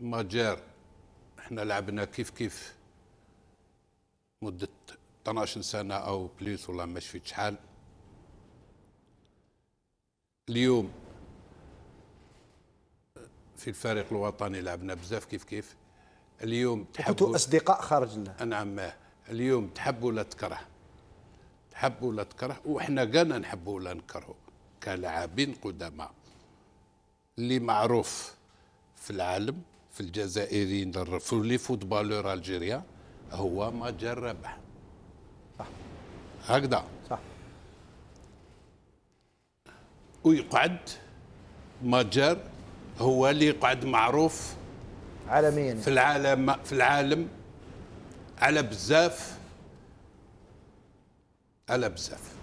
ماجار احنا لعبنا كيف كيف مدة 12 سنة أو بليس والله ما شفت شحال اليوم في الفريق الوطني لعبنا بزاف كيف كيف اليوم تحبوا أصدقاء خارج الله نعم اليوم تحب ولا تكره تحب ولا تكره وإحنا كانا نحبوا ولا نكرهوا كلاعبين قدامى اللي معروف في العالم في الجزائريين في لي فوتبالور الجيريا هو ما جربه صح هكذا صح ويقعد ماجر هو اللي يقعد معروف عالميا يعني. في العالم في العالم على بزاف على بزاف